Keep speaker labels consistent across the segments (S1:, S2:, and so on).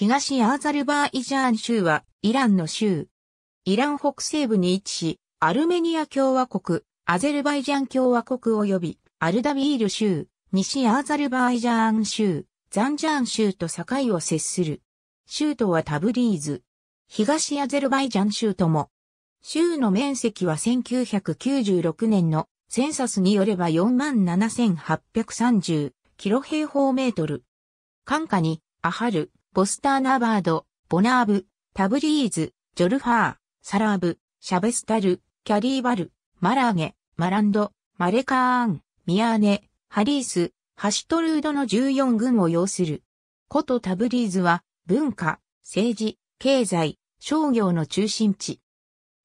S1: 東アーザルバーイジャーン州はイランの州。イラン北西部に位置し、アルメニア共和国、アゼルバイジャン共和国及びアルダビール州、西アーザルバイジャーン州、ザンジャーン州と境を接する。州都はタブリーズ。東アゼルバイジャン州とも。州の面積は1996年のセンサスによれば47,830キロ平方メートル。管下にアハル、ボスターナバード、ボナーブ、タブリーズ、ジョルファー、サラーブ、シャベスタル、キャリーバル、マラーゲ、マランド、マレカーン、ミアーネ、ハリース、ハシトルードの14軍を要する。古都タブリーズは文化、政治、経済、商業の中心地。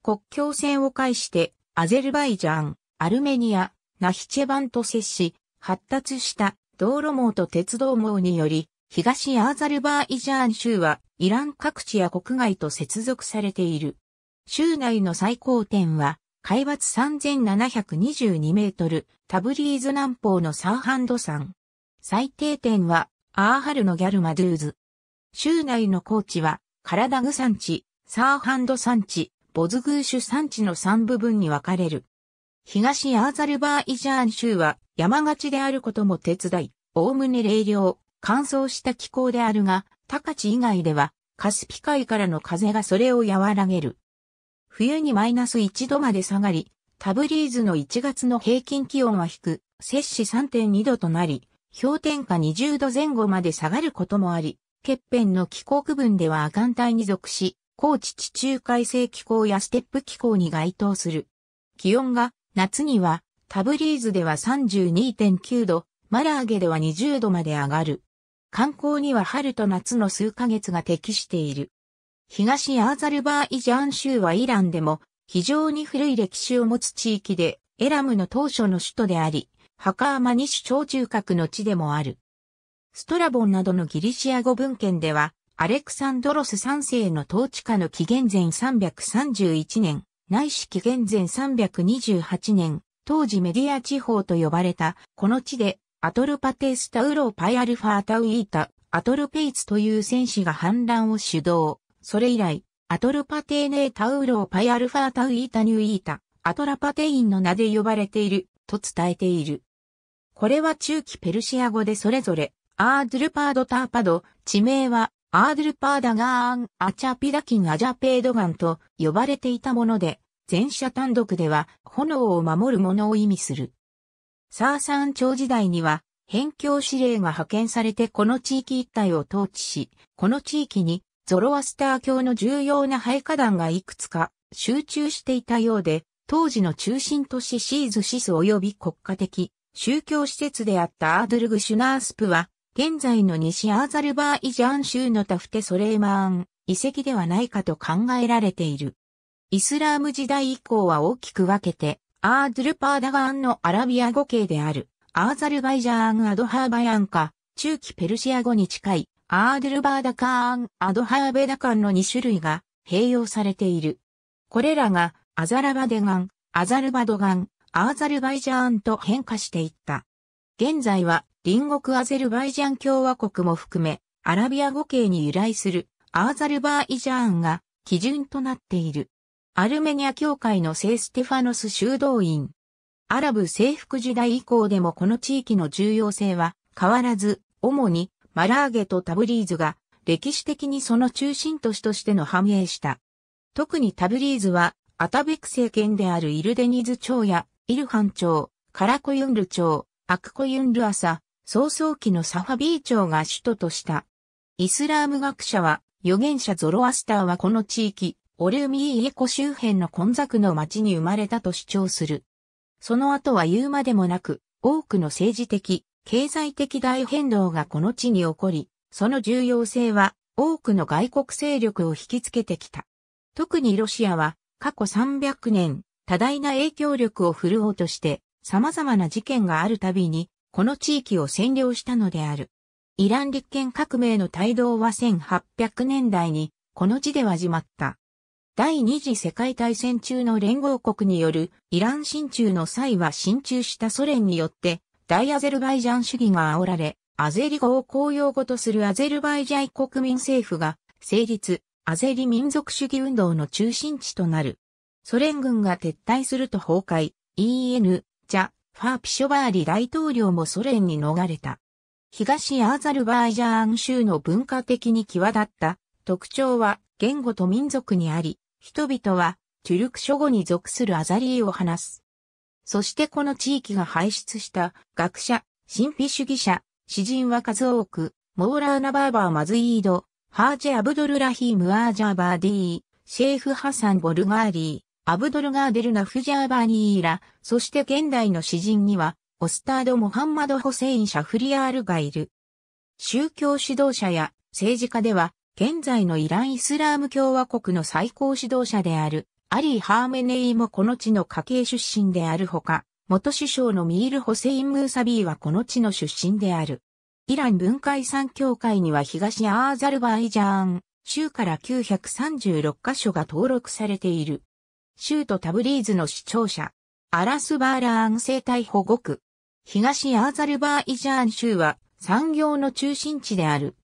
S1: 国境線を介してアゼルバイジャン、アルメニア、ナヒチェバンと接し、発達した道路網と鉄道網により東アーザルバーイジャーン州はイラン各地や国外と接続されている。州内の最高点は海抜3722メートル、タブリーズ南方のサーハンド山。最低点はアーハルのギャルマドゥーズ。州内の高地はカラダグ山地、サーハンド山地、ボズグーシュ山地の3部分に分かれる。東アーザルバーイジャーン州は山勝ちであることも手伝い、おおむね霊涼。乾燥した気候であるが、高地以外ではカスピ海からの風がそれを和らげる。冬にマイナス1度まで下がり、タブリーズの1月の平均気温は低く、摂氏3.2度となり、氷点下20度前後まで下がることもあり、欠片の気候区分では亜寒帯に属し、高地地中海性気候やステップ気候に該当する。気温が夏にはタブリーズでは32.9度、マラーゲでは20度まで上がる。観光には春と夏の数ヶ月が適している。東アーザルバーイジャン州はイランでも非常に古い歴史を持つ地域で、エラムの当初の首都であり、ハカーマニシ長小中核の地でもある。ストラボンなどのギリシア語文献では、アレクサンドロス3世の統治下の紀元前331年、内視紀元前328年、当時メディア地方と呼ばれた、この地でアトルパテスタウロパイアルファータウイータ、アトルペイツという戦士が反乱を主導。それ以来、アトルパテーネータウローパイアルファータウイータニュイータ、アトラパテインの名で呼ばれている、と伝えている。これは中期ペルシア語でそれぞれ、アードルパードターパド、地名は、アードルパーダガーン、アチャピダキンアジャペードガンと呼ばれていたもので、前者単独では、炎を守るものを意味する。サーサン朝時代には、辺境司令が派遣されてこの地域一帯を統治し、この地域にゾロアスター教の重要な配下団がいくつか集中していたようで、当時の中心都市シーズシス及び国家的宗教施設であったアードルグシュナースプは、現在の西アーザルバーイジャン州のタフテソレイマーン遺跡ではないかと考えられている。イスラーム時代以降は大きく分けてアードルパーダガンのアラビア語系である、アーザルバイジャーン・アドハーバヤンか、中期ペルシア語に近い、アードルバーダカーン・アドハーベダカンの2種類が併用されている。これらが、アザラバデガン、アザルバドガン、アーザルバイジャーンと変化していった。現在は、隣国アゼルバイジャン共和国も含め、アラビア語系に由来する、アーザルバイジャーンが基準となっている。アルメニア教会の聖ステファノス修道院。アラブ征服時代以降でもこの地域の重要性は変わらず、主にマラーゲとタブリーズが歴史的にその中心都市としての繁栄した。特にタブリーズはアタベク政権であるイルデニズ朝やイルハン朝、カラコユンル朝、アクコユンル朝、早々期のサファビー朝が首都とした。イスラーム学者は預言者ゾロアスターはこの地域、オルミーイエコ周辺の混雑の町に生まれたと主張する。その後は言うまでもなく、多くの政治的、経済的大変動がこの地に起こり、その重要性は多くの外国勢力を引きつけてきた。特にロシアは過去300年、多大な影響力を振るおうとして、様々な事件があるたびに、この地域を占領したのである。イラン立憲革命の帯同は1800年代に、この地で始まった。第二次世界大戦中の連合国によるイラン進駐の際は進駐したソ連によって大アゼルバイジャン主義が煽られ、アゼリ語を公用語とするアゼルバイジャン国民政府が成立、アゼリ民族主義運動の中心地となる。ソ連軍が撤退すると崩壊、EN、ジャ、ファー・ピショバーリ大統領もソ連に逃れた。東アザルバイジャーン州の文化的に際立った特徴は言語と民族にあり、人々は、トゥルク諸語に属するアザリーを話す。そしてこの地域が輩出した学者、神秘主義者、詩人は数多く、モーラーナバーバーマズイード、ハージ・ェ・アブドルラヒーム・アージャーバーディー、シェイフ・ハサン・ボルガーリー、アブドルガーデルナ・フジャーバーニーラ、そして現代の詩人には、オスタード・モハンマド・ホセイン・シャフリアールがいる。宗教指導者や政治家では、現在のイラン・イスラーム共和国の最高指導者である、アリー・ハーメネイもこの地の家系出身であるほか、元首相のミール・ホセイン・ムーサビーはこの地の出身である。イラン文化遺産協会には東アーザルバイジャーン、州から936カ所が登録されている。州都タブリーズの市庁舎、アラスバーラーン生態保護区。東アーザルバイジャーン州は産業の中心地である。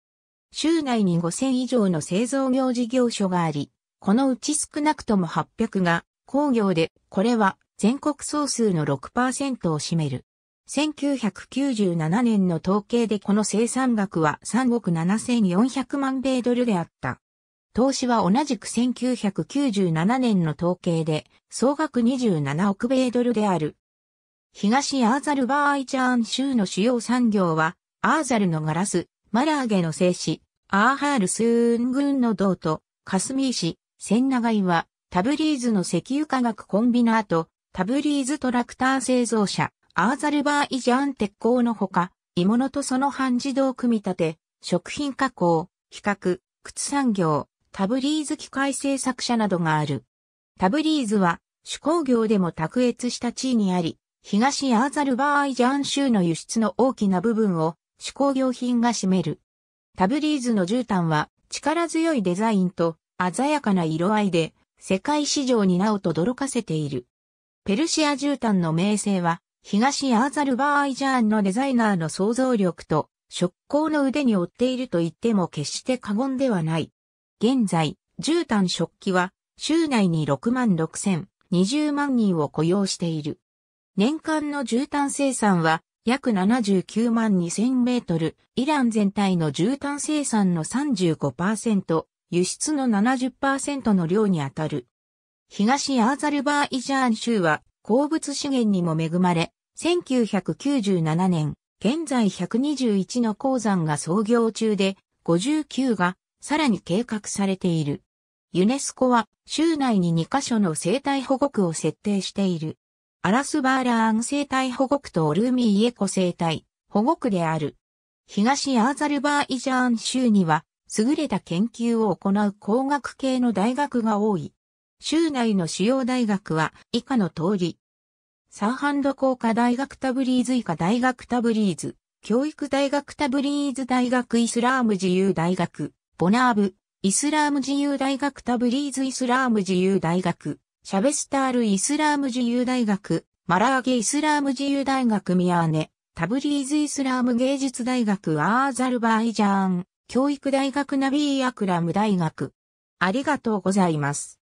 S1: 州内に5000以上の製造業事業所があり、このうち少なくとも800が工業で、これは全国総数の6%を占める。1997年の統計でこの生産額は3億7400万米ドルであった。投資は同じく1997年の統計で総額27億米ドルである。東アーザルバーイチャーン州の主要産業はアーザルのガラス、マラーゲの製紙、アーハールスーン群の道と、カスミー市、千長井は、タブリーズの石油化学コンビナート、タブリーズトラクター製造者、アーザルバーイジャン鉄鋼のほか、鋳物とその半自動組み立て、食品加工、比較、靴産業、タブリーズ機械製作者などがある。タブリーズは、手工業でも卓越した地位にあり、東アーザルバーイジャン州の輸出の大きな部分を手工業品が占める。タブリーズの絨毯は力強いデザインと鮮やかな色合いで世界市場に名を轟かせている。ペルシア絨毯の名声は東アーザルバーイジャーンのデザイナーの想像力と職工の腕に負っていると言っても決して過言ではない。現在、絨毯食器は州内に6万6千20万人を雇用している。年間の絨毯生産は約79万2000メートル、イラン全体の絨毯生産の35%、輸出の70%の量にあたる。東アーザルバーイジャーン州は鉱物資源にも恵まれ、1997年、現在121の鉱山が創業中で、59がさらに計画されている。ユネスコは州内に2カ所の生態保護区を設定している。アラスバーラーン生態保護区とオルーミイエコ生態保護区である。東アーザルバーイジャーン州には、優れた研究を行う工学系の大学が多い。州内の主要大学は以下の通り。サーハンド工科大学タブリーズ以下大学タブリーズ、教育大学タブリーズ大学イスラーム自由大学、ボナーブ、イスラーム自由大学タブリーズイスラーム自由大学、シャベスタール・イスラーム自由大学、マラーゲ・イスラーム自由大学ミアーネ、タブリーズ・イスラーム芸術大学アーザルバイジャーン、教育大学ナビー・アクラム大学。ありがとうございます。